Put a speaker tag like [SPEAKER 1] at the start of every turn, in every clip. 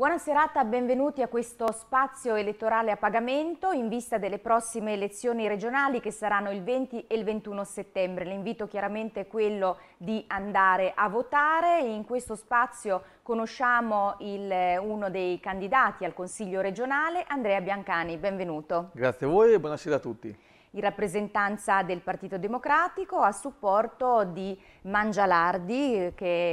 [SPEAKER 1] Buona serata, benvenuti a questo spazio elettorale a pagamento in vista delle prossime elezioni regionali che saranno il 20 e il 21 settembre. L'invito chiaramente è quello di andare a votare. In questo spazio conosciamo il, uno dei candidati al Consiglio regionale, Andrea Biancani. Benvenuto.
[SPEAKER 2] Grazie a voi e buonasera a tutti
[SPEAKER 1] in rappresentanza del Partito Democratico a supporto di Mangialardi che è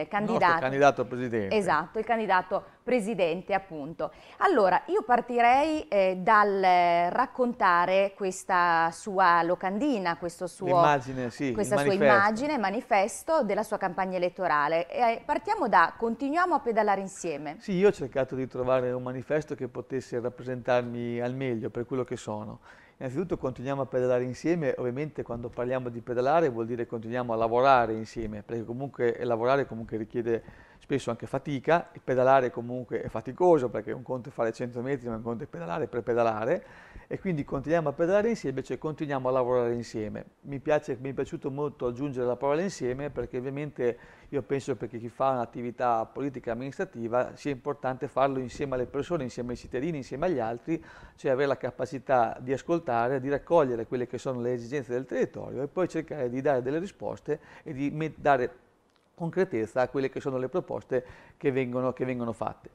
[SPEAKER 1] il candidato,
[SPEAKER 2] candidato presidente. Esatto,
[SPEAKER 1] il candidato presidente appunto. Allora, io partirei eh, dal eh, raccontare questa sua locandina, questo suo,
[SPEAKER 2] sì, questa sua manifesto. immagine,
[SPEAKER 1] manifesto della sua campagna elettorale. Eh, partiamo da continuiamo a pedalare insieme. Sì,
[SPEAKER 2] io ho cercato di trovare un manifesto che potesse rappresentarmi al meglio per quello che sono Innanzitutto continuiamo a pedalare insieme, ovviamente quando parliamo di pedalare vuol dire continuiamo a lavorare insieme, perché comunque lavorare comunque richiede spesso anche fatica, il pedalare comunque è faticoso perché un conto è fare 100 metri, ma un conto è pedalare per pedalare e quindi continuiamo a pedalare insieme, cioè continuiamo a lavorare insieme. Mi, piace, mi è piaciuto molto aggiungere la parola insieme perché ovviamente io penso che chi fa un'attività politica e amministrativa sia importante farlo insieme alle persone, insieme ai cittadini, insieme agli altri, cioè avere la capacità di ascoltare, di raccogliere quelle che sono le esigenze del territorio e poi cercare di dare delle risposte e di dare concretezza a quelle che sono le proposte che vengono, che vengono fatte.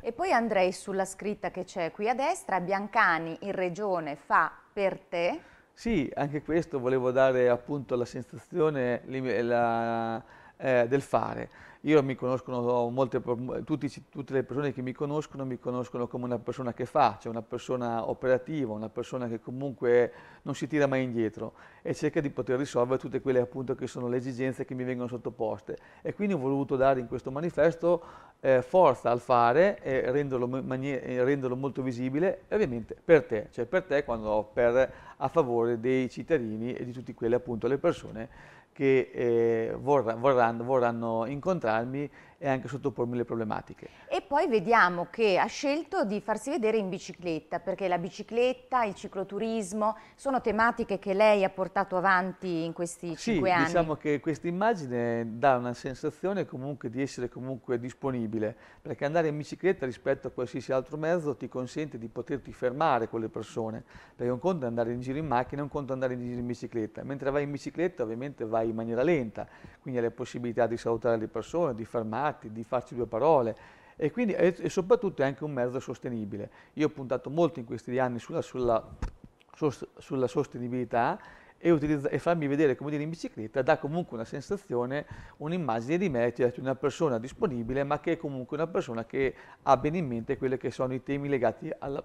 [SPEAKER 1] E poi andrei sulla scritta che c'è qui a destra, Biancani in regione fa per te.
[SPEAKER 2] Sì, anche questo volevo dare appunto la sensazione, la, eh, del fare. Io mi conoscono molte, tutti, tutte le persone che mi conoscono mi conoscono come una persona che fa, cioè una persona operativa, una persona che comunque non si tira mai indietro e cerca di poter risolvere tutte quelle appunto che sono le esigenze che mi vengono sottoposte. E quindi ho voluto dare in questo manifesto eh, forza al fare e renderlo, renderlo, molto visibile e ovviamente per te, cioè per te quando per, a favore dei cittadini e di tutte quelle appunto le persone che eh, vorranno, vorranno incontrarmi e anche sottopormi le problematiche.
[SPEAKER 1] E poi vediamo che ha scelto di farsi vedere in bicicletta, perché la bicicletta, il cicloturismo, sono tematiche che lei ha portato avanti in questi sì, cinque anni. Sì, diciamo
[SPEAKER 2] che questa immagine dà una sensazione comunque di essere comunque disponibile, perché andare in bicicletta rispetto a qualsiasi altro mezzo ti consente di poterti fermare con le persone, perché un conto è andare in giro in macchina, un conto è andare in giro in bicicletta, mentre vai in bicicletta ovviamente vai in maniera lenta, quindi hai la possibilità di salutare le persone, di fermare, contatti, di farci due parole e, quindi, e soprattutto è anche un mezzo sostenibile. Io ho puntato molto in questi anni sulla, sulla, sulla sostenibilità e, utilizza, e, farmi vedere come dire in bicicletta dà comunque una sensazione, un'immagine di me, cioè di una persona disponibile ma che è comunque una persona che ha bene in mente quelli che sono i temi legati alla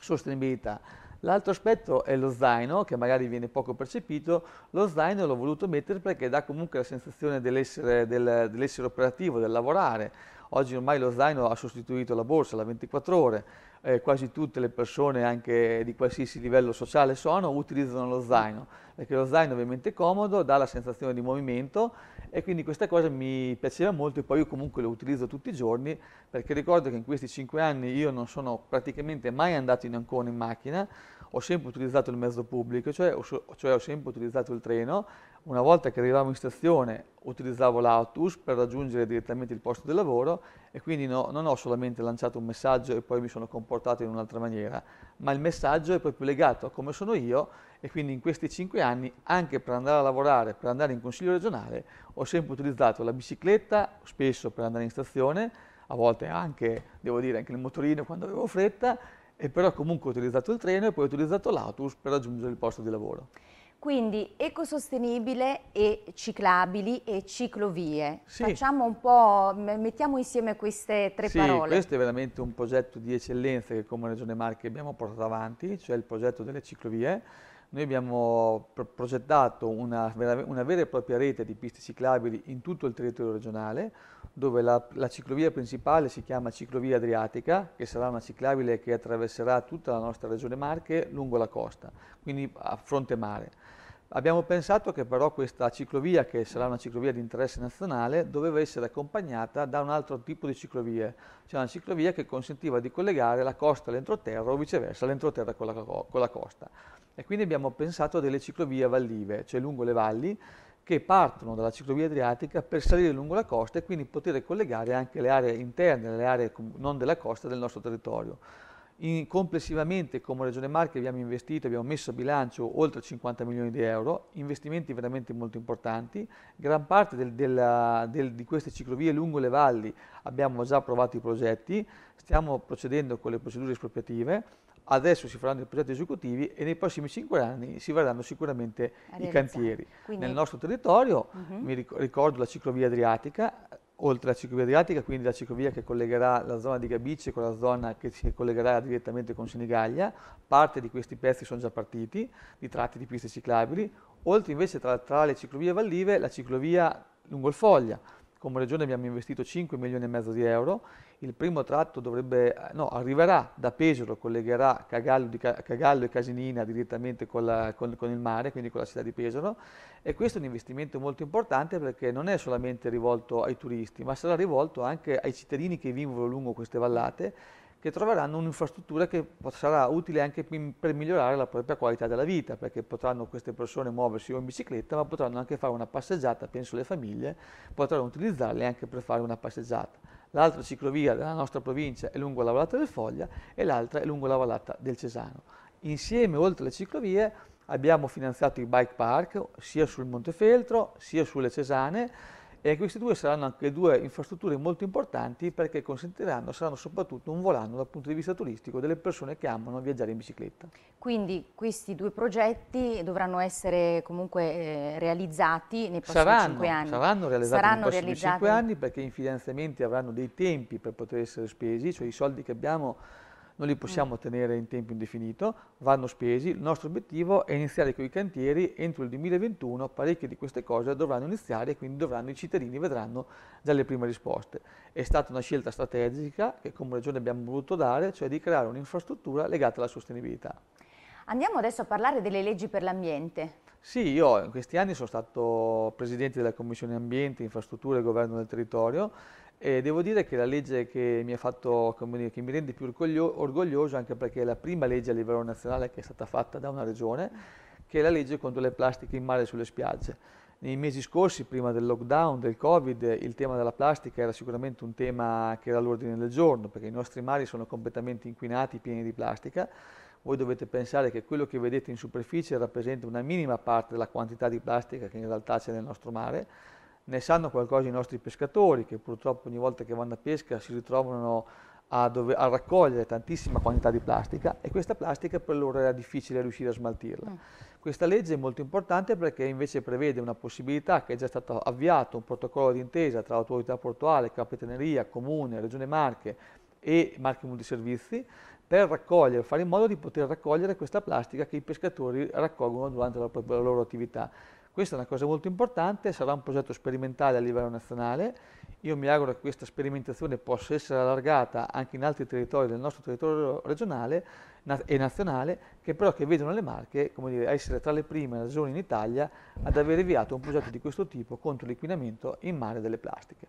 [SPEAKER 2] sostenibilità. L'altro aspetto è lo zaino, che magari viene poco percepito. Lo zaino l'ho voluto mettere perché dà comunque la sensazione dell'essere, del, dell operativo, del lavorare. Oggi ormai lo zaino ha sostituito la borsa, la 24 ore, eh, quasi tutte le persone anche di qualsiasi livello sociale sono utilizzano lo zaino, perché lo zaino ovviamente è comodo, dà la sensazione di movimento e quindi questa cosa mi piaceva molto e poi io comunque lo utilizzo tutti i giorni perché ricordo che in questi 5 anni io non sono praticamente mai andato in Ancona in macchina, ho sempre utilizzato il mezzo pubblico, cioè, cioè ho sempre utilizzato il treno. Una volta che arrivavo in stazione utilizzavo l'autobus per raggiungere direttamente il posto di lavoro e quindi no, non ho solamente lanciato un messaggio e poi mi sono comportato in un'altra maniera, ma il messaggio è proprio legato a come sono io e quindi in questi cinque anni, anche per andare a lavorare, per andare in consiglio regionale, ho sempre utilizzato la bicicletta, spesso per andare in stazione, a volte anche, devo dire, anche il motorino quando avevo fretta, e però comunque ho utilizzato il treno e poi ho utilizzato l'autobus per raggiungere il posto di lavoro.
[SPEAKER 1] Quindi ecosostenibile e ciclabili e ciclovie. Sì. Facciamo un po', mettiamo insieme queste tre sì, parole. Questo
[SPEAKER 2] è veramente un progetto di eccellenza che come Regione Marche abbiamo portato avanti, cioè il progetto delle ciclovie. Noi abbiamo progettato una, una vera e propria rete di piste ciclabili in tutto il territorio regionale, dove la, la, ciclovia principale si chiama Ciclovia Adriatica, che sarà una ciclabile che attraverserà tutta la nostra regione Marche lungo la costa, quindi a fronte mare. Abbiamo pensato che però questa ciclovia, che sarà una ciclovia di interesse nazionale, doveva essere accompagnata da un altro tipo di ciclovie, cioè una ciclovia che consentiva di collegare la costa all'entroterra o viceversa l'entroterra con la, con la costa. E quindi abbiamo pensato a delle ciclovie vallive, cioè lungo le valli, che partono dalla ciclovia adriatica per salire lungo la costa e quindi poter collegare anche le aree interne, le aree non della costa del nostro territorio. In, complessivamente come Regione Marche abbiamo investito, abbiamo messo a bilancio oltre 50 milioni di euro, investimenti veramente molto importanti, gran parte del, della, del, di queste ciclovie lungo le valli abbiamo già approvato i progetti, stiamo procedendo con le procedure espropriative, adesso si faranno i progetti esecutivi e nei prossimi cinque anni si verranno sicuramente i cantieri. Quindi... Nel nostro territorio, uh mhm. -huh. mi ricordo la ciclovia adriatica, oltre alla ciclovia adriatica, quindi la ciclovia che collegherà la zona di Gabice con la zona che si collegherà direttamente con Senigallia, parte di questi pezzi sono già partiti, di tratti di piste ciclabili, oltre invece tra, tra le ciclovie vallive la ciclovia lungo il Foglia, come regione abbiamo investito 5 milioni e mezzo di euro, il primo tratto dovrebbe, eh, no, arriverà da Pesaro, collegherà Cagallo, Cagallo e Casinina direttamente con, la, con, con, il mare, quindi con la città di Pesaro e questo è un investimento molto importante perché non è solamente rivolto ai turisti ma sarà rivolto anche ai cittadini che vivono lungo queste vallate che troveranno un'infrastruttura che sarà utile anche per migliorare la propria qualità della vita, perché potranno queste persone muoversi o in bicicletta, ma potranno anche fare una passeggiata, penso le famiglie potranno utilizzarle anche per fare una passeggiata. L'altra ciclovia della nostra provincia è lungo la vallata del Foglia e l'altra è lungo la vallata del Cesano. Insieme, oltre alle ciclovie, abbiamo finanziato i bike park sia sul Montefeltro sia sulle Cesane, e queste due saranno anche due infrastrutture molto importanti perché consentiranno, saranno soprattutto un volano dal punto di vista turistico delle persone che amano viaggiare in bicicletta.
[SPEAKER 1] Quindi questi due progetti dovranno essere comunque eh, realizzati nei prossimi saranno, 5 anni? Saranno
[SPEAKER 2] realizzati saranno nei prossimi realizzati... 5 anni perché i finanziamenti avranno dei tempi per poter essere spesi, cioè i soldi che abbiamo non li possiamo mm. tenere in tempo indefinito, vanno spesi. Il nostro obiettivo è iniziare con i cantieri entro il 2021, parecchie di queste cose dovranno iniziare e quindi dovranno, i cittadini vedranno già le prime risposte. È stata una scelta strategica che come Regione abbiamo voluto dare, cioè di creare un'infrastruttura legata alla sostenibilità.
[SPEAKER 1] Andiamo adesso a parlare delle leggi per l'ambiente.
[SPEAKER 2] Sì, io in questi anni sono stato presidente della Commissione Ambiente, Infrastrutture e Governo del Territorio e devo dire che la legge che mi, fatto, dire, che mi rende più orgoglio, orgoglioso, anche perché è la prima legge a livello nazionale che è stata fatta da una regione, che è la legge contro le plastiche in mare sulle spiagge. Nei mesi scorsi, prima del lockdown, del Covid, il tema della plastica era sicuramente un tema che era all'ordine del giorno, perché i nostri mari sono completamente inquinati, pieni di plastica. Voi dovete pensare che quello che vedete in superficie rappresenta una minima parte della quantità di plastica che in realtà c'è nel nostro mare ne sanno qualcosa i nostri pescatori che purtroppo ogni volta che vanno a pesca si ritrovano a, dove, a raccogliere tantissima quantità di plastica e questa plastica per loro era difficile riuscire a smaltirla. Mm. Questa legge è molto importante perché invece prevede una possibilità che è già stato avviato un protocollo d'intesa tra autorità portuale, capitaneria, comune, regione Marche e Marche Multiservizi per raccogliere, fare in modo di poter raccogliere questa plastica che i pescatori raccolgono durante la, la loro attività. Questa è una cosa molto importante, sarà un progetto sperimentale a livello nazionale, io mi auguro che questa sperimentazione possa essere allargata anche in altri territori del nostro territorio regionale e nazionale, che però che vedono le Marche come dire, essere tra le prime regioni in Italia ad aver avviato un progetto di questo tipo contro l'inquinamento in mare delle plastiche.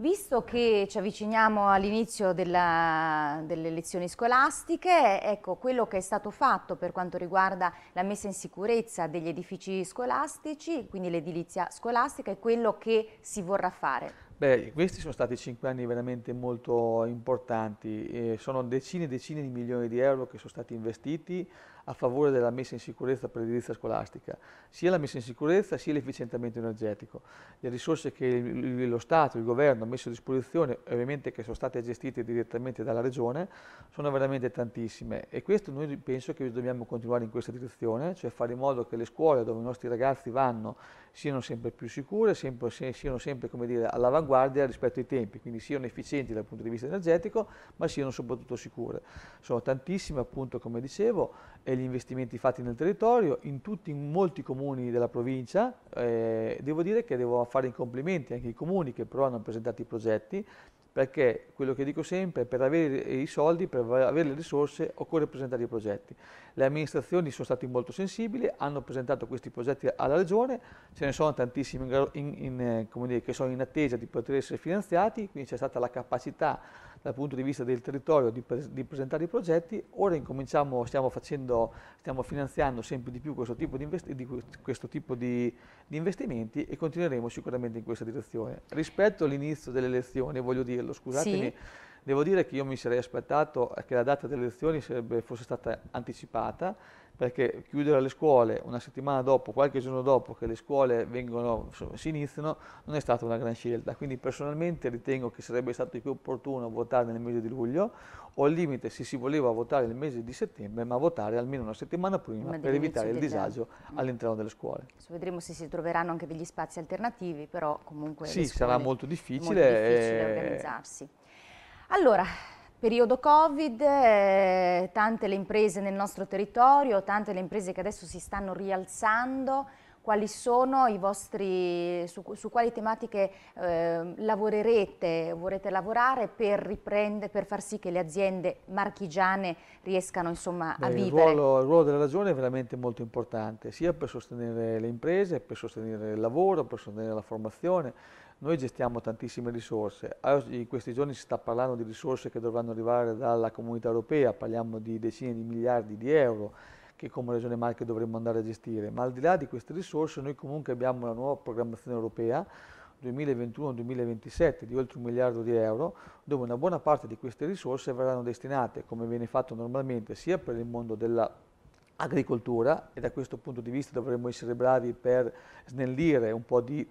[SPEAKER 1] Visto che ci avviciniamo all'inizio delle lezioni scolastiche, ecco quello che è stato fatto per quanto riguarda la messa in sicurezza degli edifici scolastici, quindi l'edilizia scolastica, e quello che si vorrà fare.
[SPEAKER 2] Beh, questi sono stati cinque anni veramente molto importanti, eh, sono decine e decine di milioni di euro che sono stati investiti a favore della messa in sicurezza per l'edilizia scolastica, sia la messa in sicurezza sia l'efficientamento energetico. Le risorse che lo Stato, il Governo ha messo a disposizione, ovviamente che sono state gestite direttamente dalla Regione, sono veramente tantissime e questo noi penso che dobbiamo continuare in questa direzione, cioè fare in modo che le scuole dove i nostri ragazzi vanno siano sempre più sicure, sempre, siano sempre all'avanguardia rispetto ai tempi, quindi siano efficienti dal punto di vista energetico, ma siano soprattutto sicure. Sono tantissime appunto come dicevo e degli investimenti fatti nel territorio, in tutti, in molti comuni della provincia. Eh, devo dire che devo fare i complimenti anche ai comuni che però hanno presentato i progetti, perché quello che dico sempre, per avere i soldi, per avere le risorse, occorre presentare i progetti. Le amministrazioni sono state molto sensibili, hanno presentato questi progetti alla Regione, ce ne sono tantissimi in, in, eh, dire, che sono in attesa di poter essere finanziati, quindi c'è stata la capacità dal punto di vista del territorio di, pre di presentare i progetti, ora incominciamo, stiamo, facendo, stiamo finanziando sempre di più questo tipo, di, di, questo tipo di, investimenti e continueremo sicuramente in questa direzione. Rispetto all'inizio delle elezioni, voglio dirlo, scusatemi, sì Devo dire che io mi sarei aspettato che la data delle elezioni sarebbe, fosse stata anticipata, perché chiudere le scuole una settimana dopo, qualche giorno dopo che le scuole vengono, si iniziano, non è stata una gran scelta. Quindi personalmente ritengo che sarebbe stato più opportuno votare nel mese di luglio o al limite se si voleva votare nel mese di settembre, ma votare almeno una settimana prima per evitare il disagio all'interno delle scuole. Adesso
[SPEAKER 1] vedremo se si troveranno anche degli spazi alternativi, però comunque... Sì, sarà molto difficile, molto difficile e... organizzarsi. Allora, periodo Covid, eh, tante le imprese nel nostro territorio, tante le imprese che adesso si stanno rialzando, quali sono i vostri, su, su quali tematiche eh, lavorerete, vorrete lavorare per, riprende, per far sì che le aziende marchigiane riescano insomma, Beh, a vivere? Il
[SPEAKER 2] ruolo, il ruolo, della ragione è veramente molto importante, sia per sostenere le imprese, per sostenere il lavoro, per sostenere la formazione, noi gestiamo tantissime risorse, in questi giorni si sta parlando di risorse che dovranno arrivare dalla comunità europea, parliamo di decine di miliardi di euro che come Regione Marche dovremmo andare a gestire, ma al di là di queste risorse noi comunque abbiamo una nuova programmazione europea 2021-2027 di oltre un miliardo di euro, dove una buona parte di queste risorse verranno destinate, come viene fatto normalmente, sia per il mondo della agricoltura e da questo punto di vista dovremmo essere bravi per snellire un po' di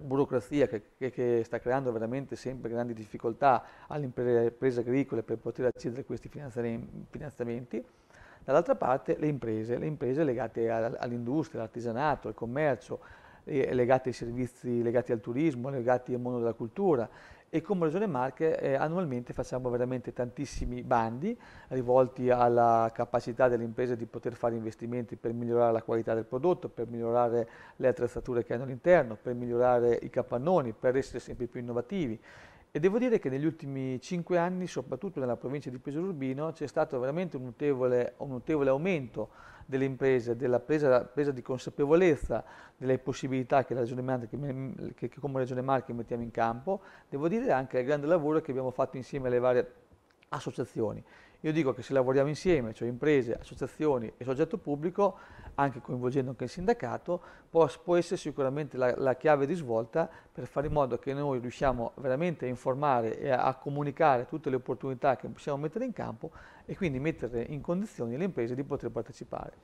[SPEAKER 2] burocrazia che, che, che, sta creando veramente sempre grandi difficoltà alle imprese agricole per poter accedere a questi finanziamenti, dall'altra parte le imprese, le imprese legate all'industria, all'artigianato, al commercio, legate ai servizi legati al turismo, legati al mondo della cultura e come Regione Marche eh, annualmente facciamo veramente tantissimi bandi rivolti alla capacità delle imprese di poter fare investimenti per migliorare la qualità del prodotto, per migliorare le attrezzature che hanno all'interno, per migliorare i capannoni, per essere sempre più innovativi, e devo dire che negli ultimi cinque anni, soprattutto nella provincia di Pesaro Urbino, c'è stato veramente un notevole, un notevole aumento delle imprese, della presa, presa, di consapevolezza delle possibilità che, che, che, come Regione Marche mettiamo in campo, devo dire anche il grande lavoro che abbiamo fatto insieme alle varie associazioni. Io dico che se lavoriamo insieme, cioè imprese, associazioni e soggetto pubblico, anche coinvolgendo anche il sindacato, può, può essere sicuramente la, la, chiave di svolta per fare in modo che noi riusciamo veramente a informare e a, a comunicare tutte le opportunità che possiamo mettere in campo e quindi mettere in condizioni le imprese di poter partecipare.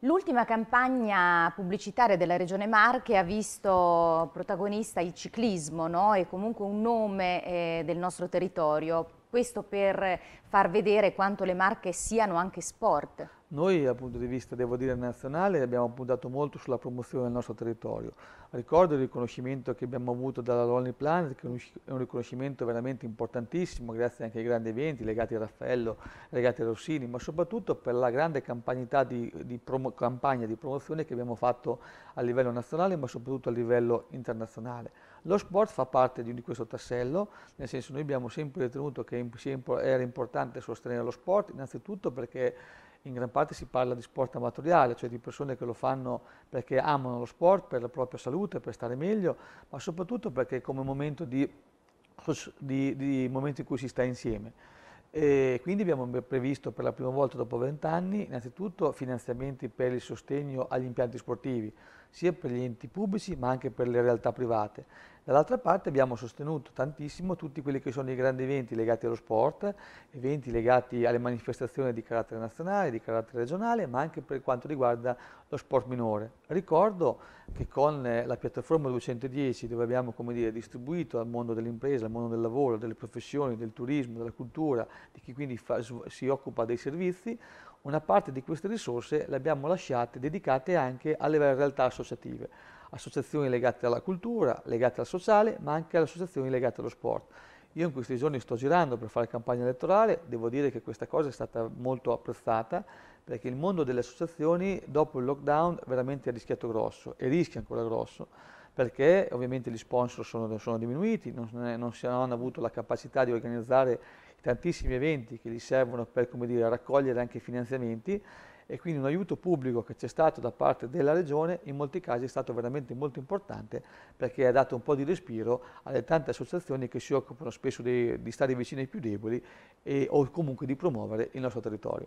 [SPEAKER 1] L'ultima campagna pubblicitaria della Regione Marche ha visto protagonista il ciclismo no? e comunque un nome eh, del nostro territorio. Questo per far vedere quanto le marche siano anche sport.
[SPEAKER 2] Noi dal punto di vista, devo dire, nazionale abbiamo puntato molto sulla promozione del nostro territorio. Ricordo il riconoscimento che abbiamo avuto dalla Lonely Planet, che è un riconoscimento veramente importantissimo, grazie anche ai grandi eventi legati a Raffaello, legati a Rossini, ma soprattutto per la grande di, di promo, campagna di promozione che abbiamo fatto a livello nazionale, ma soprattutto a livello internazionale. Lo sport fa parte di, di questo tassello, nel senso noi abbiamo sempre ritenuto che era importante importante sostenere lo sport, innanzitutto perché in gran parte si parla di sport amatoriale, cioè di persone che lo fanno perché amano lo sport, per la propria salute, per stare meglio, ma soprattutto perché è come momento di, di, di momento in cui si sta insieme. E quindi abbiamo previsto per la prima volta dopo vent'anni innanzitutto finanziamenti per il sostegno agli impianti sportivi, sia per gli enti pubblici ma anche per le realtà private. Dall'altra parte abbiamo sostenuto tantissimo tutti quelli che sono i grandi eventi legati allo sport, eventi legati alle manifestazioni di carattere nazionale, di carattere regionale, ma anche per quanto riguarda lo sport minore. Ricordo che con eh, la piattaforma 210 dove abbiamo dire, distribuito al mondo dell'impresa, al mondo del lavoro, delle professioni, del turismo, della cultura, di chi quindi fa, si occupa dei servizi, una parte di queste risorse le abbiamo lasciate, dedicate anche alle realtà associative associazioni legate alla cultura, legate al sociale, ma anche alle associazioni legate allo sport. Io in questi giorni sto girando per fare campagna elettorale, devo dire che questa cosa è stata molto apprezzata perché il mondo delle associazioni dopo il lockdown veramente ha rischiato grosso e rischia ancora grosso perché ovviamente gli sponsor sono, sono diminuiti, non, non, si hanno avuto la capacità di organizzare tantissimi eventi che gli servono per dire, raccogliere anche finanziamenti e quindi un aiuto pubblico che c'è stato da parte della Regione in molti casi è stato veramente molto importante perché ha dato un po' di respiro alle tante associazioni che si occupano spesso di, di stare vicine ai più deboli e, o comunque di promuovere il nostro territorio.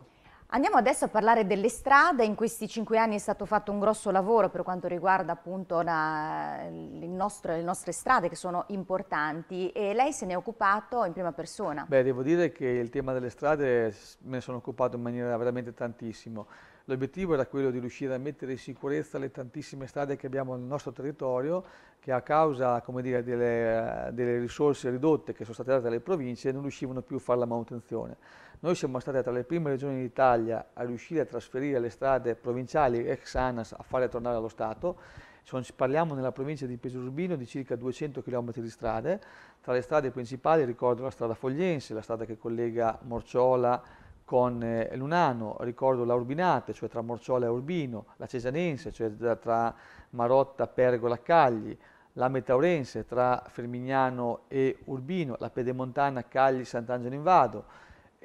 [SPEAKER 1] Andiamo adesso a parlare delle strade, in questi cinque anni è stato fatto un grosso lavoro per quanto riguarda appunto la, nostro, le nostre strade che sono importanti e lei se ne è occupato in prima persona.
[SPEAKER 2] Beh, devo dire che il tema delle strade me ne sono occupato in maniera veramente tantissimo. L'obiettivo era quello di riuscire a mettere in sicurezza le tantissime strade che abbiamo nel nostro territorio, che a causa dire, delle, delle, risorse ridotte che sono state date alle province non riuscivano più a fare la manutenzione. Noi siamo stati tra le prime regioni d'Italia a riuscire a trasferire le strade provinciali ex ANAS a farle tornare allo Stato parliamo nella provincia di Pesurbino di circa 200 km di strade, tra le strade principali ricordo la strada Fogliense, la strada che collega Morciola con eh, Lunano, ricordo la Urbinate, cioè tra Morciola e Urbino, la Cesanense, cioè tra Marotta, Pergola, Cagli, la Metaurense tra Fermignano e Urbino, la Pedemontana, Cagli, Sant'Angelo in Vado,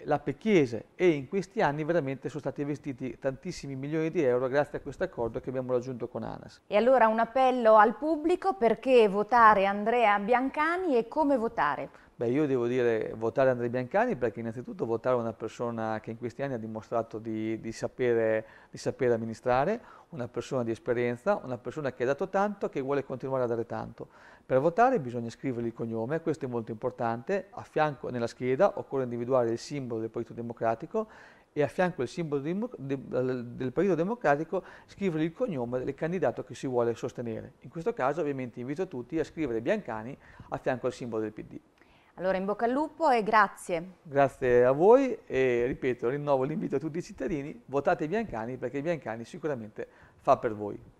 [SPEAKER 2] la Pecchiese e in questi anni veramente sono stati investiti tantissimi milioni di euro grazie a questo accordo che abbiamo raggiunto con ANAS.
[SPEAKER 1] E allora un appello al pubblico perché votare Andrea Biancani e come votare?
[SPEAKER 2] Beh, io devo dire votare Andrea Biancani perché innanzitutto votare una persona che in questi anni ha dimostrato di, di, sapere, di sapere, amministrare, una persona di esperienza, una persona che ha dato tanto e che vuole continuare a dare tanto. Per votare bisogna scrivere il cognome, questo è molto importante, a fianco nella scheda occorre individuare il simbolo del Partito Democratico e a fianco del simbolo del Partito Democratico scrivere il cognome del candidato che si vuole sostenere. In questo caso ovviamente invito tutti a scrivere Biancani a fianco al simbolo del PD.
[SPEAKER 1] Allora in bocca al lupo e grazie.
[SPEAKER 2] Grazie a voi e ripeto, rinnovo l'invito a tutti i cittadini, votate Biancani perché Biancani sicuramente fa per voi.